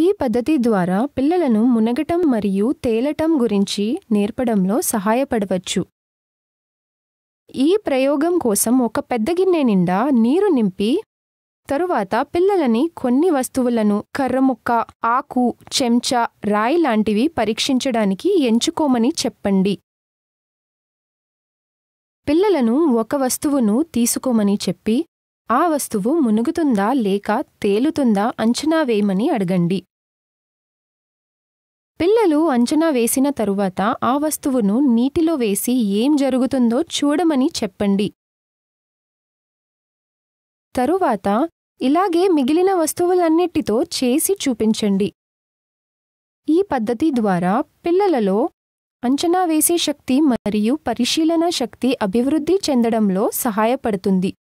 ఈ పద్ధతి ద్వారా పిల్లలను మునగటం మరియు తేలటం గురించి నేర్పడంలో సహాయపడవచ్చు ఈ ప్రయోగం కోసం ఒక పెద్ద గిన్నె నిండా నీరు నింపి తరువాత పిల్లలని కొన్ని వస్తువులను కర్రముక్క ఆకు చెంచా రాయి లాంటివి పరీక్షించడానికి ఎంచుకోమని చెప్పండి పిల్లలను ఒక వస్తువును తీసుకోమని చెప్పి ఆ వస్తువు మునుగుతుందా లేక తేలుతుందా అంచనా వేయమని అడగండి పిల్లలు అంచనా వేసిన తరువాత ఆ వస్తువును నీటిలో వేసి ఏం జరుగుతుందో చూడమని చెప్పండి తరువాత ఇలాగే మిగిలిన వస్తువులన్నిటితో చేసి చూపించండి ఈ పద్ధతి ద్వారా పిల్లలలో అంచనా వేసే శక్తి మరియు పరిశీలన శక్తి అభివృద్ధి చెందడంలో సహాయపడుతుంది